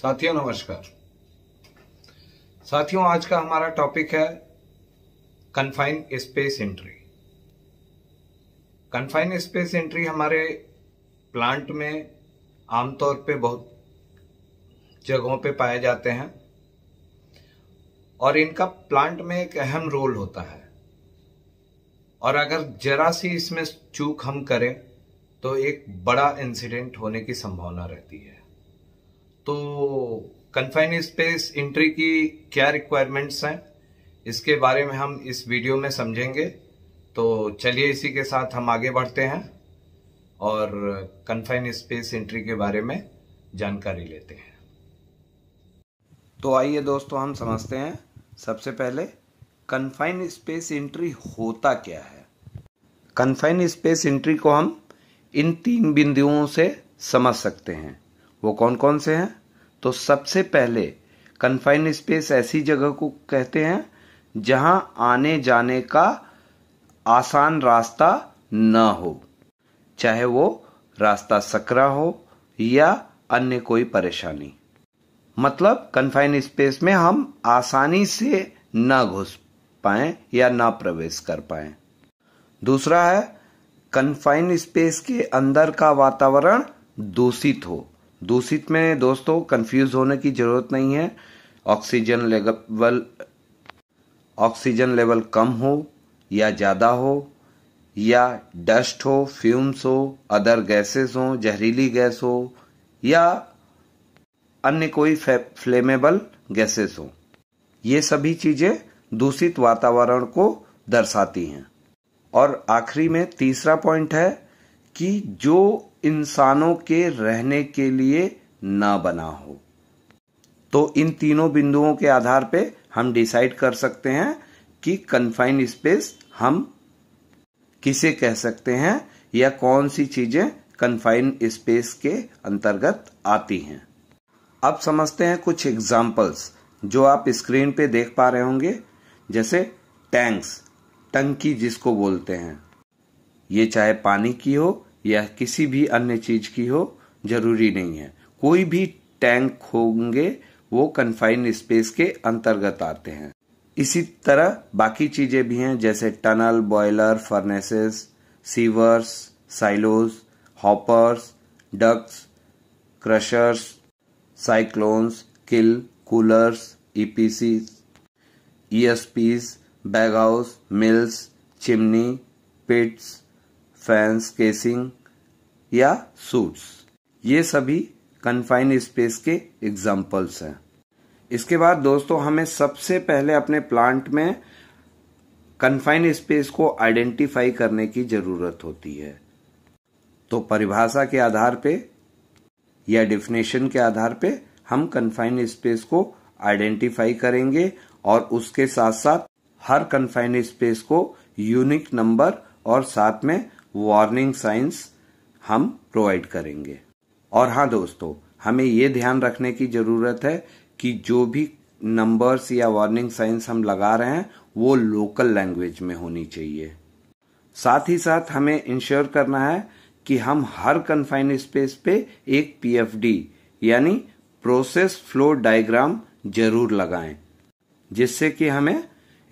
साथियों नमस्कार साथियों आज का हमारा टॉपिक है confine space entry confine space entry हमारे प्लांट में आमतौर पे बहुत जगहों पे पाए जाते हैं और इनका प्लांट में एक अहम रोल होता है और अगर जरा सी इसमें चूक हम करें तो एक बड़ा इंसिडेंट होने की संभावना रहती है तो कन्फाइन स्पेस एंट्री की क्या रिक्वायरमेंट्स हैं इसके बारे में हम इस वीडियो में समझेंगे तो चलिए इसी के साथ हम आगे बढ़ते हैं और कन्फाइन स्पेस एंट्री के बारे में जानकारी लेते हैं तो आइए दोस्तों हम समझते हैं सबसे पहले कन्फाइन स्पेस एंट्री होता क्या है कन्फाइन स्पेस एंट्री को हम इन तीन बिंदुओं से समझ सकते हैं वो कौन कौन से हैं तो सबसे पहले कन्फाइन स्पेस ऐसी जगह को कहते हैं जहां आने जाने का आसान रास्ता न हो चाहे वो रास्ता सकरा हो या अन्य कोई परेशानी मतलब कन्फाइन स्पेस में हम आसानी से न घुस पाए या ना प्रवेश कर पाए दूसरा है कन्फाइन स्पेस के अंदर का वातावरण दूषित हो दूषित में दोस्तों कंफ्यूज होने की ज़रूरत नहीं है ऑक्सीजन लेवल ऑक्सीजन लेवल कम हो या ज़्यादा हो या डस्ट हो फ्यूम्स हो अदर गैसेस हो जहरीली गैस हो या अन्य कोई फ्लेमेबल गैसेस हो ये सभी चीज़ें दूषित वातावरण को दर्शाती हैं और आखिरी में तीसरा पॉइंट है कि जो इंसानों के रहने के लिए ना बना हो तो इन तीनों बिंदुओं के आधार पे हम डिसाइड कर सकते हैं कि कन्फाइंड स्पेस हम किसे कह सकते हैं या कौन सी चीजें कन्फाइंड स्पेस के अंतर्गत आती हैं अब समझते हैं कुछ एग्जाम्पल्स जो आप स्क्रीन पे देख पा रहे होंगे जैसे टैंक्स टंकी जिसको बोलते हैं ये चाहे पानी की हो या किसी भी अन्य चीज की हो जरूरी नहीं है कोई भी टैंक होंगे वो कन्फाइन स्पेस के अंतर्गत आते हैं इसी तरह बाकी चीजें भी हैं जैसे tunnel boiler furnaces sewers silos hoppers ducts crushers cyclones kiln coolers EPC ESPs bag house mills chimney pits fans casing या सूट्स ये सभी कन्फाइन स्पेस के एग्जाम्पल्स हैं इसके बाद दोस्तों हमें सबसे पहले अपने प्लांट में कन्फाइन स्पेस को आइडेंटिफाई करने की जरूरत होती है तो परिभाषा के आधार पे या डिफिनेशन के आधार पे हम कन्फाइन स्पेस को आइडेंटिफाई करेंगे और उसके साथ साथ हर कन्फाइन स्पेस को यूनिक नंबर और साथ में वार्निंग साइंस हम प्रोवाइड करेंगे और हाँ दोस्तों हमें ये ध्यान रखने की ज़रूरत है कि जो भी नंबर्स या वार्निंग साइंस हम लगा रहे हैं वो लोकल लैंग्वेज में होनी चाहिए साथ ही साथ हमें इंश्योर करना है कि हम हर कन्फाइंड स्पेस पे एक पीएफडी यानी प्रोसेस फ्लो डायग्राम जरूर लगाएं जिससे कि हमें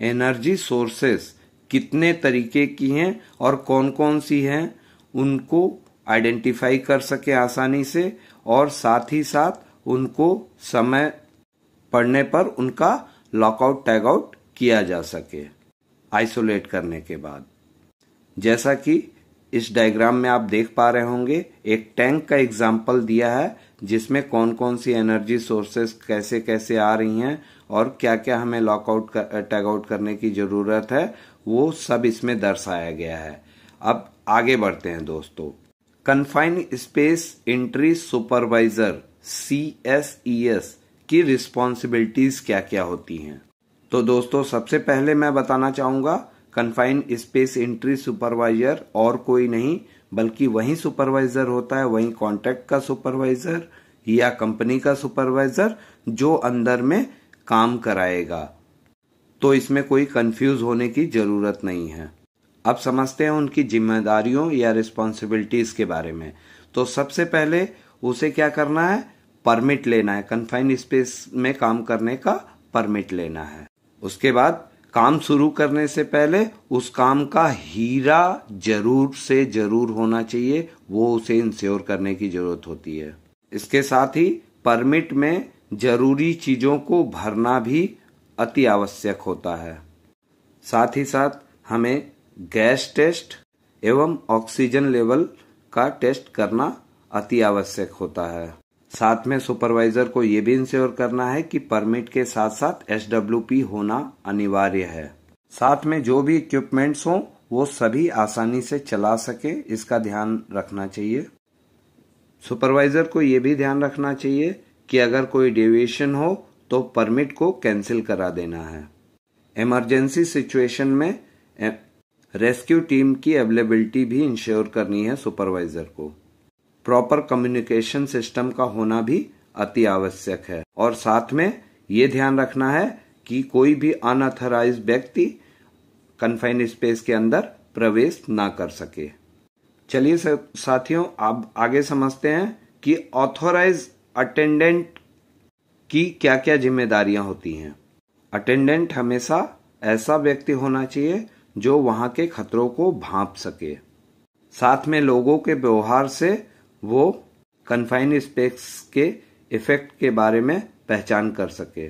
एनर्जी सोर्सेस कितने तरीके की हैं और कौन कौन सी हैं उनको आइडेंटिफाई कर सके आसानी से और साथ ही साथ उनको समय पड़ने पर उनका लॉकआउट टैगआउट किया जा सके आइसोलेट करने के बाद जैसा कि इस डायग्राम में आप देख पा रहे होंगे एक टैंक का एग्जाम्पल दिया है जिसमें कौन कौन सी एनर्जी सोर्सेस कैसे कैसे आ रही हैं और क्या क्या हमें लॉकआउट टैग टैगआउट करने की ज़रूरत है वो सब इसमें दर्शाया गया है अब आगे बढ़ते हैं दोस्तों confine space entry supervisor C S E S की रिस्पॉन्सिबिलिटीज क्या क्या होती हैं तो दोस्तों सबसे पहले मैं बताना चाहूंगा कन्फाइन स्पेस एंट्री सुपरवाइजर और कोई नहीं बल्कि वही सुपरवाइजर होता है वही कॉन्ट्रेक्ट का सुपरवाइजर या कंपनी का सुपरवाइजर जो अंदर में काम कराएगा तो इसमें कोई कंफ्यूज होने की ज़रूरत नहीं है अब समझते हैं उनकी जिम्मेदारियों या रिस्पॉन्सिबिलिटीज़ के बारे में तो सबसे पहले उसे क्या करना है परमिट लेना है कन्फाइंड स्पेस में काम करने का परमिट लेना है उसके बाद काम शुरू करने से पहले उस काम का हीरा जरूर से जरूर होना चाहिए वो उसे इंश्योर करने की जरूरत होती है इसके साथ ही परमिट में जरूरी चीजों को भरना भी अति आवश्यक होता है साथ ही साथ हमें गैस टेस्ट एवं ऑक्सीजन लेवल का टेस्ट करना अति आवश्यक होता है साथ में सुपरवाइजर को यह भी इंश्योर करना है कि परमिट के साथ साथ एस होना अनिवार्य है साथ में जो भी इक्विपमेंट्स हों वो सभी आसानी से चला सके इसका ध्यान रखना चाहिए सुपरवाइजर को यह भी ध्यान रखना चाहिए कि अगर कोई डेविएशन हो तो परमिट को कैंसिल करा देना है इमरजेंसी सिचुएशन में रेस्क्यू टीम की अवेलेबिलिटी भी इंश्योर करनी है सुपरवाइजर को प्रॉपर कम्युनिकेशन सिस्टम का होना भी अति आवश्यक है और साथ में ये ध्यान रखना है कि कोई भी अनऑथराइज व्यक्ति कन्फाइन स्पेस के अंदर प्रवेश ना कर सके चलिए साथियों आप आगे समझते हैं कि ऑथोराइज अटेंडेंट की क्या क्या जिम्मेदारियां होती हैं अटेंडेंट हमेशा ऐसा व्यक्ति होना चाहिए जो वहां के खतरों को भांप सके साथ में लोगों के व्यवहार से वो कन्फाइन स्पेस के इफेक्ट के बारे में पहचान कर सके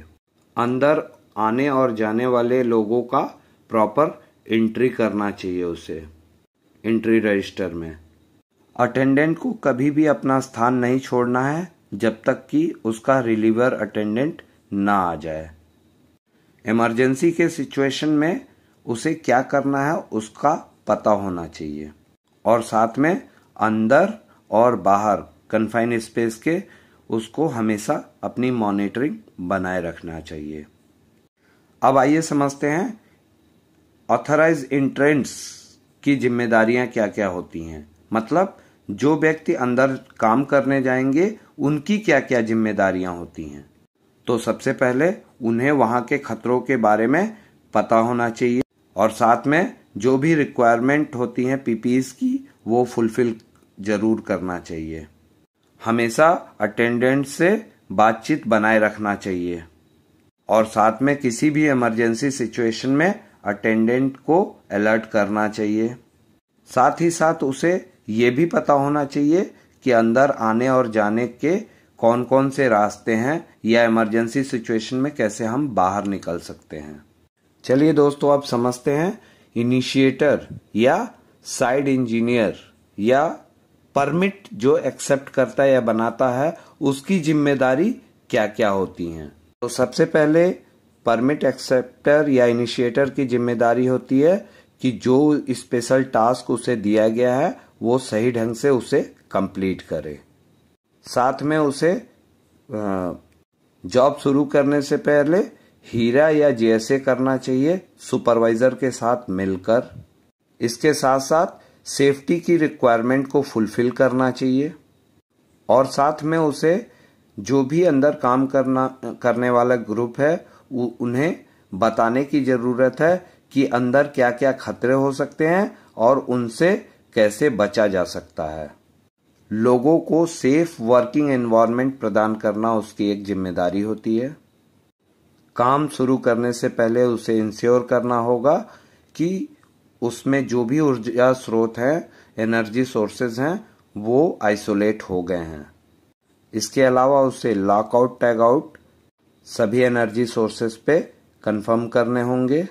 अंदर आने और जाने वाले लोगों का प्रॉपर एंट्री करना चाहिए उसे एंट्री रजिस्टर में अटेंडेंट को कभी भी अपना स्थान नहीं छोड़ना है जब तक कि उसका रिलीवर अटेंडेंट ना आ जाए इमरजेंसी के सिचुएशन में उसे क्या करना है उसका पता होना चाहिए और साथ में अंदर और बाहर कन्फाइन स्पेस के उसको हमेशा अपनी मॉनिटरिंग बनाए रखना चाहिए अब आइए समझते हैं ऑथराइज इंट्रेंट्स की जिम्मेदारियां क्या क्या होती हैं मतलब जो व्यक्ति अंदर काम करने जाएंगे उनकी क्या क्या जिम्मेदारियां होती हैं तो सबसे पहले उन्हें वहां के खतरों के बारे में पता होना चाहिए और साथ में जो भी रिक्वायरमेंट होती हैं पीपीएस की वो फुलफिल जरूर करना चाहिए हमेशा अटेंडेंट से बातचीत बनाए रखना चाहिए और साथ में किसी भी इमरजेंसी सिचुएशन में अटेंडेंट को अलर्ट करना चाहिए साथ ही साथ उसे ये भी पता होना चाहिए के अंदर आने और जाने के कौन कौन से रास्ते हैं या इमरजेंसी सिचुएशन में कैसे हम बाहर निकल सकते हैं चलिए दोस्तों आप समझते हैं इनिशिएटर या साइड इंजीनियर या परमिट जो एक्सेप्ट करता है या बनाता है उसकी जिम्मेदारी क्या क्या होती है तो सबसे पहले परमिट एक्सेप्टर या इनिशिएटर की जिम्मेदारी होती है कि जो स्पेशल टास्क उसे दिया गया है वो सही ढंग से उसे कंप्लीट करे साथ में उसे जॉब शुरू करने से पहले हीरा या जैसे करना चाहिए सुपरवाइजर के साथ मिलकर इसके साथ साथ सेफ्टी की रिक्वायरमेंट को फुलफिल करना चाहिए और साथ में उसे जो भी अंदर काम करना करने वाला ग्रुप है उन्हें बताने की ज़रूरत है कि अंदर क्या क्या खतरे हो सकते हैं और उनसे कैसे बचा जा सकता है लोगों को सेफ वर्किंग एनवायरनमेंट प्रदान करना उसकी एक जिम्मेदारी होती है काम शुरू करने से पहले उसे इंश्योर करना होगा कि उसमें जो भी ऊर्जा स्रोत हैं एनर्जी सोर्सेज हैं वो आइसोलेट हो गए हैं इसके अलावा उसे लॉकआउट टैग आउट सभी एनर्जी सोर्सेज पे कंफर्म करने होंगे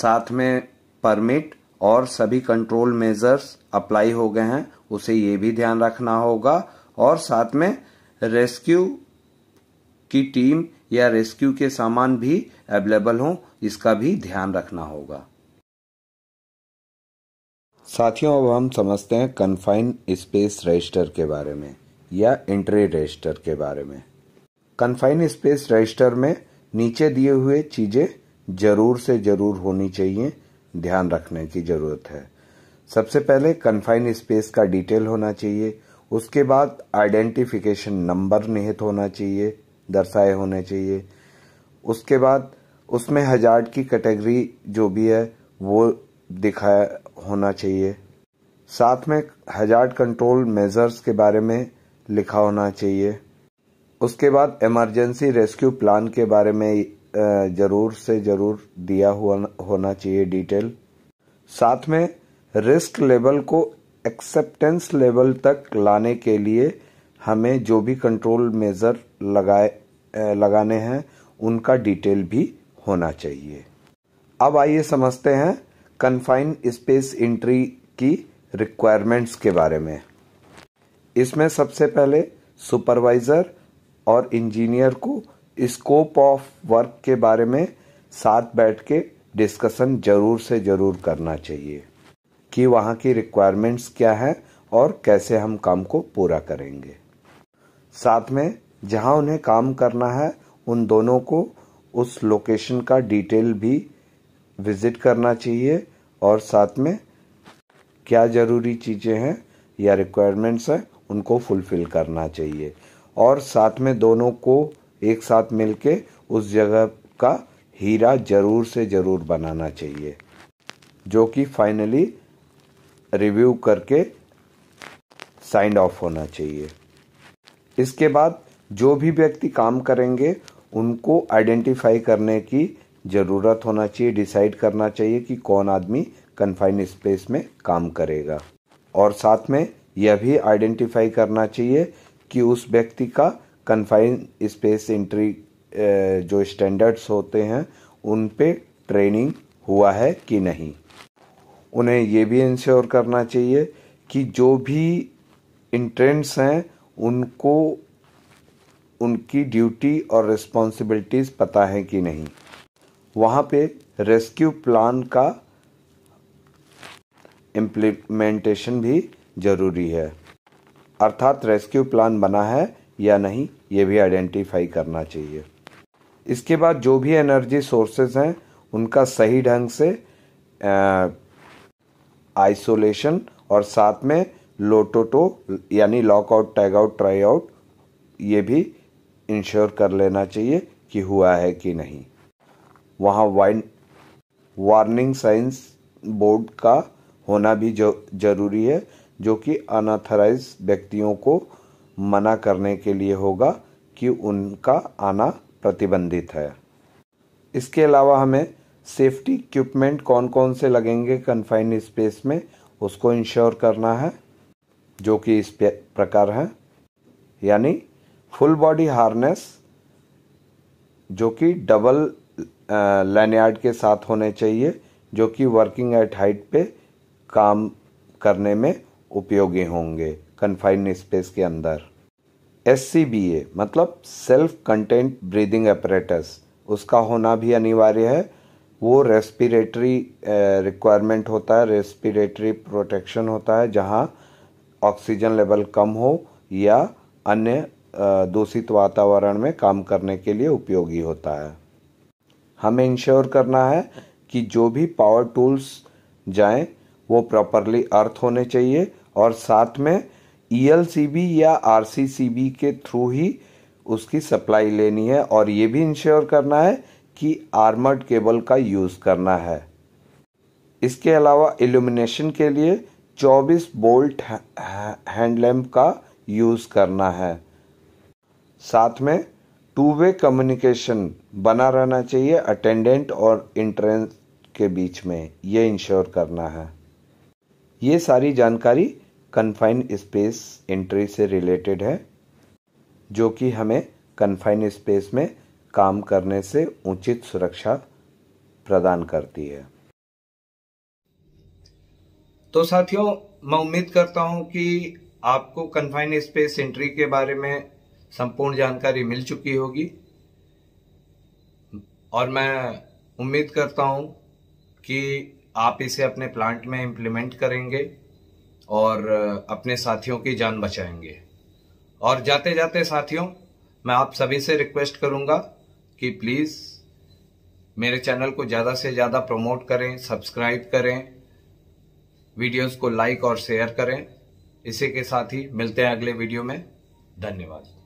साथ में परमिट और सभी कंट्रोल मेजर्स अप्लाई हो गए हैं उसे ये भी ध्यान रखना होगा और साथ में रेस्क्यू की टीम या रेस्क्यू के सामान भी अवेलेबल हो इसका भी ध्यान रखना होगा साथियों अब हम समझते हैं कन्फाइन स्पेस रजिस्टर के बारे में या एंट्री रजिस्टर के बारे में कन्फाइन स्पेस रजिस्टर में नीचे दिए हुए चीज़ें जरूर से जरूर होनी चाहिए ध्यान रखने की ज़रूरत है सबसे पहले कन्फाइन स्पेस का डिटेल होना चाहिए उसके बाद आइडेंटिफिकेशन नंबर निहित होना चाहिए दर्शाए होने चाहिए उसके बाद उसमें हजार की कैटेगरी जो भी है वो दिखाया होना चाहिए साथ में हजार्ड कंट्रोल मेजर्स के बारे में लिखा होना चाहिए उसके बाद इमरजेंसी रेस्क्यू प्लान के बारे में ज़रूर से ज़रूर दिया हुआ होना चाहिए डिटेल साथ में रिस्क लेवल को एक्सेप्टेंस लेवल तक लाने के लिए हमें जो भी कंट्रोल मेज़र लगाए लगाने हैं उनका डिटेल भी होना चाहिए अब आइए समझते हैं कन्फाइन स्पेस एंट्री की रिक्वायरमेंट्स के बारे में इसमें सबसे पहले सुपरवाइज़र और इंजीनियर को स्कोप ऑफ वर्क के बारे में साथ बैठ के डिस्कशन जरूर से जरूर करना चाहिए कि वहाँ की रिक्वायरमेंट्स क्या है और कैसे हम काम को पूरा करेंगे साथ में जहाँ उन्हें काम करना है उन दोनों को उस लोकेशन का डिटेल भी विजिट करना चाहिए और साथ में क्या ज़रूरी चीज़ें हैं या रिक्वायरमेंट्स हैं उनको फुलफिल करना चाहिए और साथ में दोनों को एक साथ मिलके उस जगह का हीरा ज़रूर से ज़रूर बनाना चाहिए जो कि फाइनली रिव्यू करके साइन ऑफ होना चाहिए इसके बाद जो भी व्यक्ति काम करेंगे उनको आइडेंटिफाई करने की ज़रूरत होना चाहिए डिसाइड करना चाहिए कि कौन आदमी कन्फाइन स्पेस में काम करेगा और साथ में यह भी आइडेंटिफाई करना चाहिए कि उस व्यक्ति का कन्फाइन स्पेस एंट्री जो स्टैंडर्ड्स होते हैं उन पे ट्रेनिंग हुआ है कि नहीं उन्हें ये भी इंश्योर करना चाहिए कि जो भी इंट्रेंट्स हैं उनको उनकी ड्यूटी और रिस्पॉन्सिबिलिटीज़ पता है कि नहीं वहाँ पे रेस्क्यू प्लान का इम्प्लीमेंटेशन भी ज़रूरी है अर्थात रेस्क्यू प्लान बना है या नहीं ये भी आइडेंटिफाई करना चाहिए इसके बाद जो भी एनर्जी सोर्सेज हैं उनका सही ढंग से आ, आइसोलेशन और साथ में लोटोटो यानी lockout tag out try out ये भी इंश्योर कर लेना चाहिए कि हुआ है कि नहीं वहाँ वाइन वार्निंग साइंस बोर्ड का होना भी जो जरूरी है जो कि अनऑथराइज व्यक्तियों को मना करने के लिए होगा कि उनका आना प्रतिबंधित है इसके अलावा हमें सेफ्टी इक्विपमेंट कौन कौन से लगेंगे कन्फाइंड स्पेस में उसको इंश्योर करना है जो कि इस प्रकार है यानी फुल बॉडी हार्नेस जो कि डबल लैनयार्ड के साथ होने चाहिए जो कि वर्किंग एट हाइट पे काम करने में उपयोगी होंगे कन्फाइंड स्पेस के अंदर एस मतलब सेल्फ कंटेंट ब्रीदिंग अपरेटस उसका होना भी अनिवार्य है वो रेस्पिरेटरी रिक्वायरमेंट uh, होता है रेस्पिरेटरी प्रोटेक्शन होता है जहाँ ऑक्सीजन लेवल कम हो या अन्य uh, दूषित वातावरण में काम करने के लिए उपयोगी होता है हमें इंश्योर करना है कि जो भी पावर टूल्स जाएं वो प्रॉपरली अर्थ होने चाहिए और साथ में ई e या आर के थ्रू ही उसकी सप्लाई लेनी है और ये भी इंश्योर करना है की आर्मर्ड केबल का यूज़ करना है इसके अलावा एल्यूमिनेशन के लिए 24 बोल्ट हैंड लैम्प का यूज़ करना है साथ में टू वे कम्युनिकेशन बना रहना चाहिए अटेंडेंट और इंट्रेंस के बीच में ये इंश्योर करना है ये सारी जानकारी कन्फाइन स्पेस एंट्री से रिलेटेड है जो कि हमें कन्फाइन स्पेस में काम करने से उचित सुरक्षा प्रदान करती है तो साथियों मैं उम्मीद करता हूं कि आपको कन्फाइन स्पेस एंट्री के बारे में संपूर्ण जानकारी मिल चुकी होगी और मैं उम्मीद करता हूं कि आप इसे अपने प्लांट में इम्प्लीमेंट करेंगे और अपने साथियों की जान बचाएंगे और जाते जाते साथियों मैं आप सभी से रिक्वेस्ट करूंगा कि प्लीज़ मेरे चैनल को ज़्यादा से ज़्यादा प्रमोट करें सब्सक्राइब करें वीडियोस को लाइक और शेयर करें इसी के साथ ही मिलते हैं अगले वीडियो में धन्यवाद